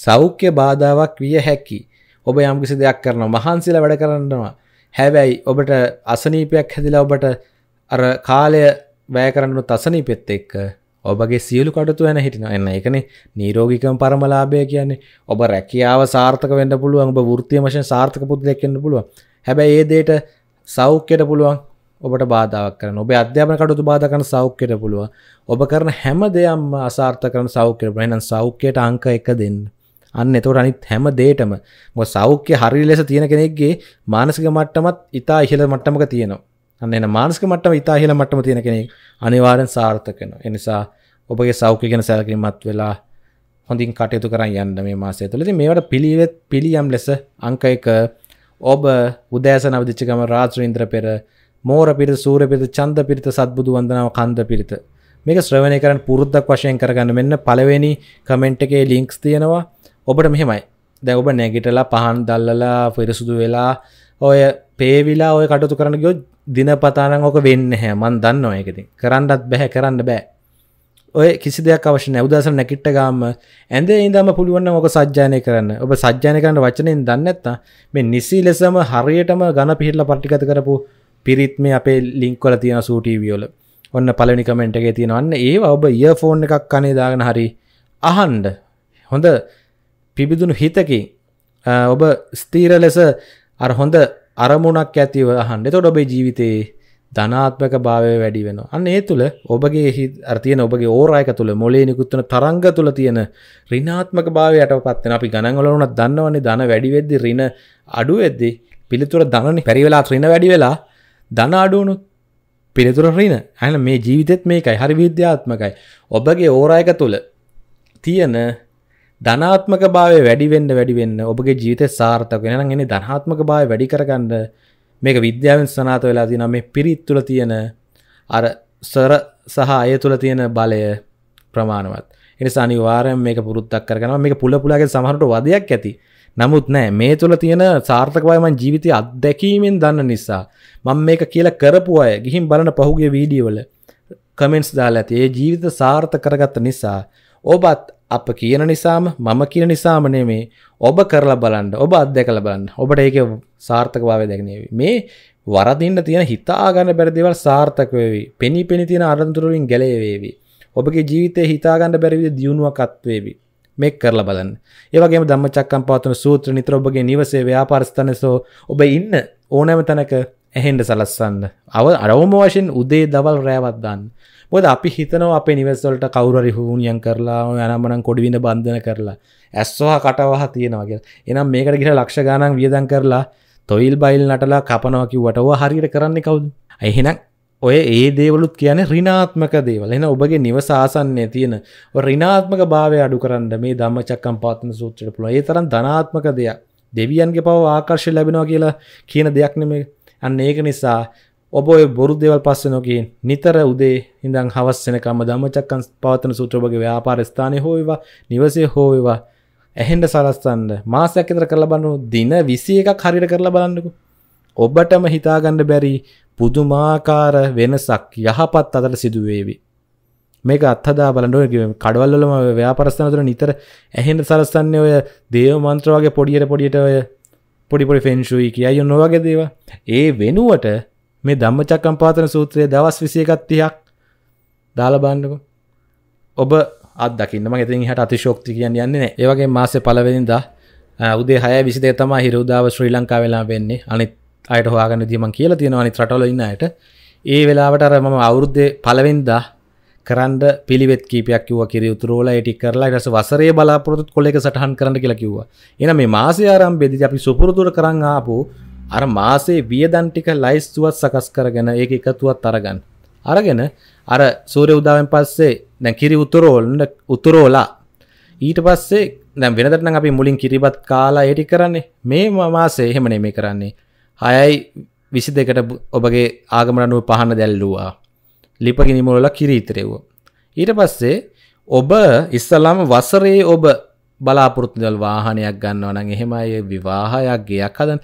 සෞඛ්‍ය බාධාවක් විය හැකි. ඔබ යම්කිසි දෙයක් කරනවා මහන්සිලා වැඩ කරන්නවා. හැබැයි ඔබට අසනීපයක් හැදිලා ඔබට අර කාලය වැෑ කරන්නු තසනීපෙත් එක්ක ඔබගේ සියලු කටතු වෙන හිටින එන්න එකනේ නීරෝගිකම පරමලාභය කියන්නේ ඔබ රැකියාව සාර්ථක වෙන්න පුළුවන් ඔබ වෘත්තීය වශයෙන් සාර්ථක පුද්ගලයෙක් වෙන්න පුළුවන්. හැබැයි ඒ දෙයට සෞඛ්‍යයට පුළුවන් ඔබට බාධාවක් කරන ඔබේ අධ්‍යාපන කටයුතු බාධා කරන සෞඛ්‍යයට පුළුවන්. ඔබ කරන හැම දෙයක්ම අසාර්ථක කරන සෞඛ්‍යයට පුළුවන්. එහෙනම් සෞඛ්‍යයට අංක 1 දෙන්න. අන්න එතකොට අනිත් හැම දෙයකම මොකද සෞඛ්‍ය හරිය ලෙස තියෙන කෙනෙක්ගේ මානසික මට්ටමත් ඊට ඉහළ මට්ටමක තියෙනවා. අන්න මානසික මට්ටම ඉතා ඉහළ මට්ටම තියෙන කෙනෙක් අනිවාර්යෙන් සාර්ථක වෙනවා. ඒ නිසා ඔබගේ සෞඛ්‍ය ගැන සැලකිලිමත් වෙලා හොඳින් කටයුතු කරන් යන්න මේ මාසය තුළ. ඉතින් මේවට පිළිවෙත් පිළියම් ලෙස අංක 1 ඔබ උදෑසන අවදිච්ච ගම රාත්‍රී ඉන්ද්‍ර පෙර මෝර පිරිත සූර්ය පිරිත චන්ද පිරිත සත්බුදු වන්දනාව කන්ද පිරිත මේක ශ්‍රවණය කරන්න පුරුද්දක් වශයෙන් කරගන්න මෙන්න පළවෙනි කමෙන්ට් එකේ ලින්ක්ස් තියෙනවා ඔබට මෙහෙමයි දැන් ඔබ නැගිටලා පහන් දැල්ලලා පිරිසුදු වෙලා ඔය පේවිලා ඔය කටතු කරන්න ගොත් දිනපතානං ඕක වෙන්න හැ මන් දන්න ඔයකති කරන්නත් බැහැ කරන්න බෑ ඔය කිසි දෙයක් අවශ්‍යන උදස නැකිට්ට ගාම ඇඳ ඉදම පුළුවන්න ඕක සජ්ජානය කරන්න ඔබ සජ්ජානය කරන්න වචනයෙන් දන්නත්ත මේ නිසි ලෙසම හරියටම ගන පිහිල්ල පටිකත කරපු පිරිත් මේ අපේ ලිංක්වල තියෙන සූටීවියෝල ඔන්න පලනිකමෙන්ට්ගේ තියෙනවන්න ඒ ඔබ ඒ ෆෝන් එකක් කනේ දාගෙන හරි අහන්ඩ හොඳ පිබිදුණු හිතකි ඔබ ස්තීර ලෙස අර හොඳ අරමුණක් ඇතිව අහන්න එතකොට ඔබේ ජීවිතයේ ධනාත්මක භාවය වැඩි වෙන අන්න ඒ තුළ ඔබගේ හි අර්තියන ඔබගේ ඕරයක තුළ මොලේ නිකුත්වන තරංග තුළ තියෙන රිනාත්මක භාවයට පත්වෙන අපි ගණන්වලවනත් දන්නවන්නේ දන වැඩිවෙද්දි රින අඩුවෙද්දි පිළිතුර දනනි පැරිවෙලා රින වැඩි වෙලා දන අඩුවුණු පිළිතුර රින ඇන මේ ජීවිතෙත් මේකයි හරි විද්‍යාත්මකයි ඔබගේ ඕරයක තුළ තියෙන ධනාත්මක භාවය වැඩිවෙන්න වැඩිවෙන්න ඔබගේ ජීවිත සාර්ථක වෙන නම් එන්නේ ධනාත්මක භාවය වැඩි කරගන්න මේක විද්‍යාවෙන් සනාත වෙලා තියෙනවා මේ පිරිත් තුල තියෙන අර සර සහ අය තුල තියෙන බලය ප්‍රමාණවත්. ඒ නිසා අනිවාර්යෙන් මේක පුරුද්දක් කරගනවා. මේක පුල පුලගේ සමහරට වදයක් ඇති. නමුත් නෑ මේ තුල තියෙන සාර්ථකභාවය මං ජීවිතය අත්දැකීමෙන් දන්න නිසා මම මේක කියලා කරපු අය ගිහින් බලන පහුගිය වීඩියෝ වල කමෙන්ට්ස් දාලා ඇති. ඒ ජීවිත සාර්ථක කරගත්ත නිසා ඔබත් අප කියන නිසාම මම කියන නිසාම නෙමේ ඔබ කරලා බලන්න ඔබ අත්දැකලා බලන්න ඔබට ඒක සාර්ථකභාවය දැකණේවි මේ වරදින්න තියෙන හිතාගන්න බැරි දේවල් සාර්ථක වෙවි පෙනී පෙනී තියෙන අරමුණු වලින් ගැලවෙවි ඔබගේ ජීවිතේ හිතාගන්න බැරි විදිහ දියුණුවක්වත් වේවි මේ කරලා බලන්න ඒ වගේම ධම්මචක්කම් පවත්වන සූත්‍ර නිතර ඔබගේ නිවසේ ව්‍යාපාර ස්ථානයේ ඔබ ඉන්න ඕනෑම තැනක ඇහෙන්ට සලස්සන්න අව අරවම වශයෙන් උදේ දවල් රෑවත් ගන්න මොද අපි හිතනව අප නිවස්සවලට කවුරරි හූනියන් කරලා යනම්මනම් කොඩිවිඳ බන්ධන කරලා ඇස්වා කටවහ තියෙනවගේ එනම් මේකට ගිට ලක්ෂ ගානන් වියදන් කරලා තොයිල් බයිල් නටලා කපනවකිවටව හරිට කරන්න කවුද ඇහෙනම් ඔය ඒ දේවලුත් කියන රිනාත්මක දේවල එන ඔබගේ නිවස ආසන්නේ තියෙන රිනාත්මක භාවය අඩු කරන්න මේ දම්ම චක්කම් පාත්න සූත්‍රට පුළ ඒ තරම් ධනාත්මක දෙයක් දෙවියන්ගේ පව ආකර්ශය ලැබෙනවා කියලා කියන දෙයක් නෙමේ අන්න ඒක නිසා ඔබ ඔය බොරු දේවල් පස්සේ නොගින් නිතර උදේ ඉඳන් හවස් වෙනකම්ම ධම්මචක්කම් පවත්වන සූත්‍ර ඔබගේ ව්‍යාපාර ස්ථානයේ හෝ වේවා නිවසේ හෝ වේවා ඇහෙන්න සලස්සන්න මාසයක් විතර කරලා බලනු දින 21ක් හරියට කරලා බලන්නකෝ ඔබටම හිතාගන්න බැරි පුදුමාකාර වෙනසක් යහපත් අතට සිදු වේවි මේක අත්හදා බලන්න ඔය කඩවල් වලම ව්‍යාපාර ස්ථාන තුළ නිතර ඇහෙන්න සලස්සන්නේ ඔය දේව මන්ත්‍ර වගේ පොඩියට පොඩියට ඔය පොඩිපොඩි ෆෙන්ශුයි කියයි නොවගේ දේව ඒ වෙනුවට මේ ධම්මචක්කම්පාතන සූත්‍රය දවස් විසියකත් තියක් දාලබන්නක ඔබ අදකින්නම ඉතින් හට අතිශෝක්ති කියන්න යන්නේ ඒවගේ මාසය පලවෙනිද උදේ හය විසිදේ තම හිරුදාව ශ්‍රී ලංකා වෙලා වෙන්නේ අනිත් අයට හවාගන්න දීමන් කියලා තියෙනවා අනි ටොල ඉන්නයට ඒ වෙලාවට අර මම අවුරුද්දේ පලවෙන්දා කරන්ඩ පිළිවෙත් කීපයක් කිව කිරයුතුරෝල ටි කරලා රස වසරේ බලාපොරොත් කොලෙක සටහන් කරන්න කියලා කිව්ව එන මේ මාසේ ආරම් බෙදි අපි සුපුරදුර කරන්න ආපු අර මාසේ වියදන්ටික ලයිස්තුවත් සකස් කරගෙන ඒ එකතුවත් අරගන්න අරගෙන අර සූරය උදාවෙන් පස්සේ නැ කිරි උතුරෝල්න්න උතුරෝලා ඊට පස්සේ දැ වෙනදරන අපි මුලින් කිරිබත් කාලා ඒටි කරන්නේ මේ මාසේ එහෙමනේ මේ කරන්නේ හයයි විසි දෙකට ඔබගේ ආගමරනුව පහන්න දැල්ලුවා ලිපගිනිමුලල කිරීතරෙව්ව. ඊට පස්සේ ඔබ ඉස්සලාම වසරේ ඔබ බලාපෘතිදල් වාහනයක් ගන්නවන එහෙමයි විවාහයක් ගයක් හදන්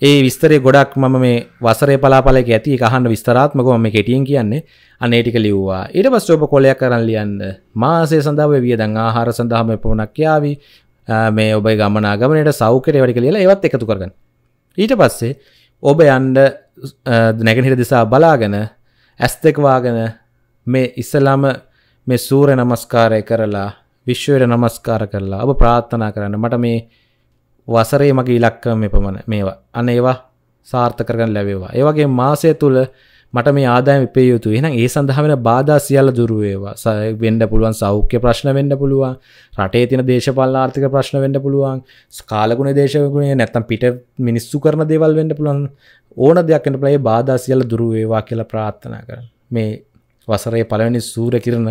ඒ විස්තරේ ගොඩක් මම මේ වසරේ පලාපලක ඇති කහන්න විස්තරාත්මක ම කෙටියෙන් කියන්නේ අනේටික ලිව්වා ඊට පස් ඔප කොලයක් කරන්න ලියන්න මාසේ සඳාව වියදං ආහාර සඳහම පොනක්්‍යාවී මේ ඔබයි ගමනාගමනයට සෞකරය වැඩි කියලා ඒවත් එකතු කරගන්න ඊට පස්සේ ඔබ යන්ඩ නැගනිහිර දිසා බලාගෙන ඇස් දෙකවාගෙන මේ ඉස්සලාම මේ සූර නමස්කාරය කරලා විශ්වයට නමස්කාර කරලා ඔබ ප්‍රාත්ථනා කරන්න මට මේ වසරේ මගේ ඉලක්කම මෙපමණ මේවා අන ඒවා සාර්ථකරගන්න ලැබේවා ඒවගේ මාසය තුළ මට මේ ආදායම ඉපේ යුතු එහෙනම් ඒ සඳහා වෙන බාධා සියල්ල දුරු වේවා වෙන්න පුළුවන් සෞඛ්‍ය ප්‍රශ්න වෙන්න පුළුවන් රටේ තියෙන දේශපාලන ආර්ථික ප්‍රශ්න වෙන්න පුළුවන් කාලගුණ දේශගුණේ නැත්තම් පිට මිනිස්සු කරන දේවල් වෙන්න පුළුවන් ඕන දෙයක් වෙන්න පුළුවන් ඒ බාධා සියල්ල දුරු වේවා කියලා ප්‍රාර්ථනා කරන මේ වසරේ පළවෙනි සූර්ය කිරණ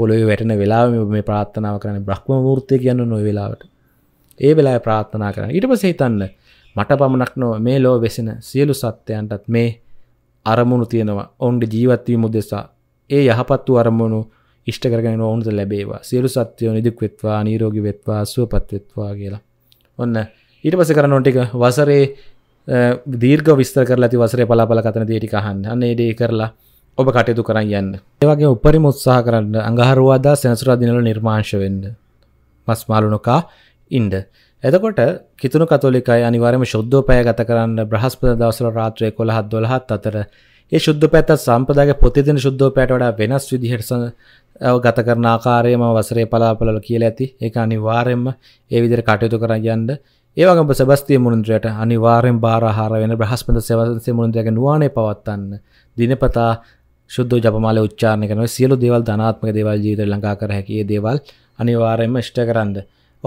පොළොවේ වැටෙන වෙලාව මේ ප්‍රාර්ථනාව කරන්නේ බ්‍රහ්ම මූර්තිය කියන ওই වෙලාවට ඒ වෙලාවේ ප්‍රාර්ථනා කරන්න ඊට පස්සේ හිතන්න මට පමණක් නොව මේ ලෝ වෙසෙන සියලු සත්‍යයන්ටත් මේ අරමුණු තියෙනවා ඔවුන්ගේ ජීවත්වීම උදෙසා ඒ යහපත් වූ අරමුණු ඉෂ්ට කරගෙන ඔවුන්ට ලැබේවා සියලු සත්‍යෝ නිදුක් වෙත්වා නිරෝගී වෙත්වා සුවපත් වෙත්වා කියලා. ඔන්න ඊට පස්සේ කරනවා ටික වසරේ දීර්ඝ විස්තර කරලා ඇති වසරේ පලාපල කතන දේ ටික අහන්න. අන්න ඒ දේ කරලා ඔබ කටයුතු කරන් යන්න. ඒ වගේ උපරිම උත්සාහ කරන්න අඟහරුවාදා සෙනසුරාදා දිනවල නිර්මාංශ වෙන්න. මස් මාළු නොකා ඉන්න. එතකොට කිතුුණු කතෝලිකයි අනිවරම ශුද්ධෝපය ගත කරන්න බ්‍රහස්පද දවසර රාත්‍රය කොළහත් දොළහත් අතර ඒ ශුද්ධ පැත් සම්පදගේ පොතිදින ශුද්ධෝපයට වඩා වෙනස් විදිහටසන ගත කරන ආකාරයම වසරේ පලාපලල කියල ඇති ඒ අනිවාරෙන්ම ඒ විදිර කටයුතු කර යන්න ඒවගම සැබස්තිය මුරුන්ද්‍රයට අනිවාරෙන් බාරහාර වෙන බ්‍රහස්පද සවන්සේ මුරුන්දගේ නවානේ පවත්වන්න දිනපතා ශුද්ධ ජපමාල උච්චානකන සියලු දේවල් ධනාත්මක දේවල් ජීවිත ලංකා කර හැකිේ දේවල් අනිවාරෙන්ම ෂ්ට කරන්න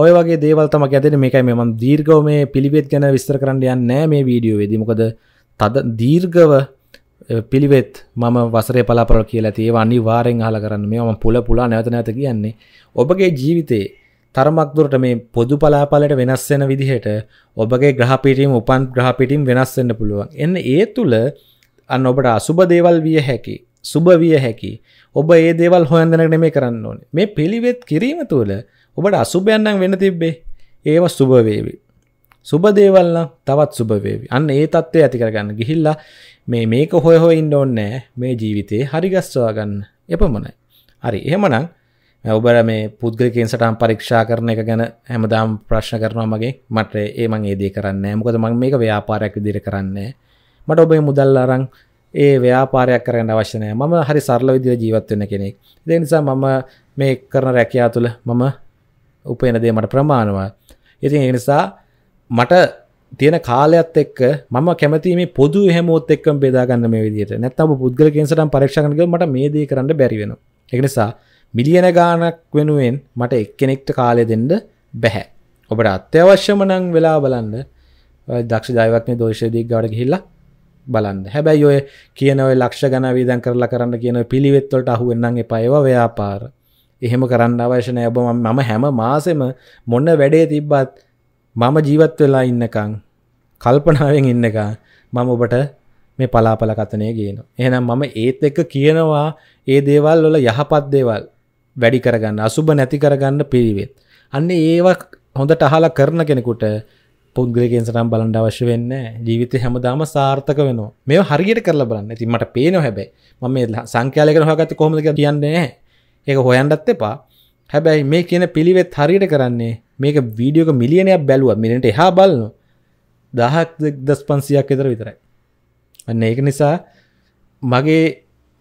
ඔය වගේ දේවල්තම ඇතින මේකයි මෙම දීර්ගව මේ පිළිවෙත් ගැන විස්තර කරන්න යන්නෑ මේ වීඩියෝ වෙදීමකද තද දීර්ගව පිළිවෙත් මම වසරේ පලාපර කියලා තිය වනි වාරෙන් හල කරන්න මේම පුල පුලා නැවත නැත කියන්නේ ඔබගේ ජීවිතේ තරමක්දුරට මේ පොදු පලාපලට වෙනස්වෙන විදිහට ඔබගේ ග්‍රහපිටීම් උපන් ග්‍රහපිටීම් වෙනස්වෙන්න පුළුවන් එන්න ඒ තුළ අන්න ඔබට අසුබ දේවල් විය හැකි සුභ විය හැකි ඔබ ඒ දේවල් හොයන්දනට මේ කරන්න ඕනේ මේ පිළිවෙත් කිරීම තුළ ඔබට අසුභයන්නම් වෙන තිබ්බේ ඒව සුභවේවි. සුබදේවල්ල තවත් සුභවේවි අන්න ඒ තත්ත්වය ඇති කරගන්න ගිහිල්ලා මේ මේක හොය හො ඉන්න ඕන්නෑ මේ ජීවිතයේ හරිගස්වා ගන්න එපමණයි. හරි එහෙමනම් ඔබර මේ පුද්ගලිකෙන් සටම් පරීක්ෂා කරන එක ගැන හැමදාම් ප්‍රශ්න කරනවා මගේ මට ඒ මං ඒදේ කරන්න මොකද මං මේක ව්‍යාපාරයක් විදිර කරන්නේ මට ඔබේ මුදල් අරං ඒ ව්‍යාපාරයක් කරන්න අවශ්‍යනය මම හරි සරල විදිර ජීවත්වෙන කෙනෙක් දෙනිසා මම මේ කරන රැකයා තුළ මම උපයන දේ මට ප්‍රමාණවත්. ඉතින් ඒ නිසා මට තියෙන කාලයක්ත් එක්ක මම කැමතිීම පොදු හැමෝත් එක්ක බෙදාගන්න මේ විදිට නැත්තම පුද්ගල කෙන්සටම් පරක්ෂණක මට මේදී කරන්න බැරිවෙන එකනිසා මිලියන ගානක් වෙනුවෙන් මට එක්කෙනෙක්ට කාලය දෙෙන්ඩ බැහැ ඔබට අත්‍යවශ්‍යමනං වෙලා බලන්න දක්ෂ ජයවක්න දෝෂයදී ගඩ හිල්ලා බලන්න හැබැයි ඔය කියනව ලක්ෂ ගන විදන් කරලා කරන්න කියන පිළිවෙත්වලට අහුවෙන්න්නගේ පයව ව්‍යාපාර එහෙම කරන්න අවශ්‍යනය ඔබ මම හැම මාසෙම මොන්න වැඩේ තිබ්බත් මම ජීවත් වෙලා ඉන්නකං කල්පනාවෙන් ඉන්නකා මම ඔබට මේ පලාපල කතනය ගේන. එහෙනම් මම ඒත් එක්ක කියනවා ඒ දේවල් වල යහපත් දේවල් වැඩි කරගන්න අසුබ නැති කරගන්න පිරිවෙත්. අන්න ඒවක් හොඳට අහලා කරන කෙනෙකුට පුද්ගලකෙන් සටම් බලන්ඩ අවශ්‍ය වෙන්න ජීවිත හැමදාම සාර්ථක වෙන මේ හරියට කරලා බලන්න ඇති මට පේන හැබැයි මම සංකයාලක හගත කොමද කියන්නේ ඒක හොයන්ඩත් එපා හැබැයි මේ කියන පිළිවෙත් හරියට කරන්නේ මේක වීඩියෝක මිලියනයක් බැලුව මිනිට එහා බලන දහක් දස් පන්සියක් එතර විතරයි අන්න ඒක නිසා මගේ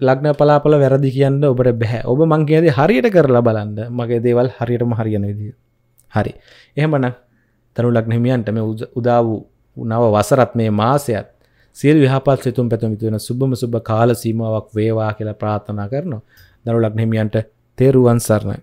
ලක්න පලාපල වැරදි කියන්න ඔබට බැහැ ඔබ මංගේද හරියට කරලා බලන්න මගේ දේවල් හරියටම හරියන විදිිය හරි එහෙමන තනු ලක්නහිමියන්ට මේ උදා වූ නව වසරත් මේ මාසයත් සියල් විහපත් සිතුම් පැතුමිතුවෙන සුබම සුබ කාල සීමාවක් වේවා කියලා ප්‍රාථනා කරනවා දරුලක්න හිමියන්ට තේරුවන් සරණයි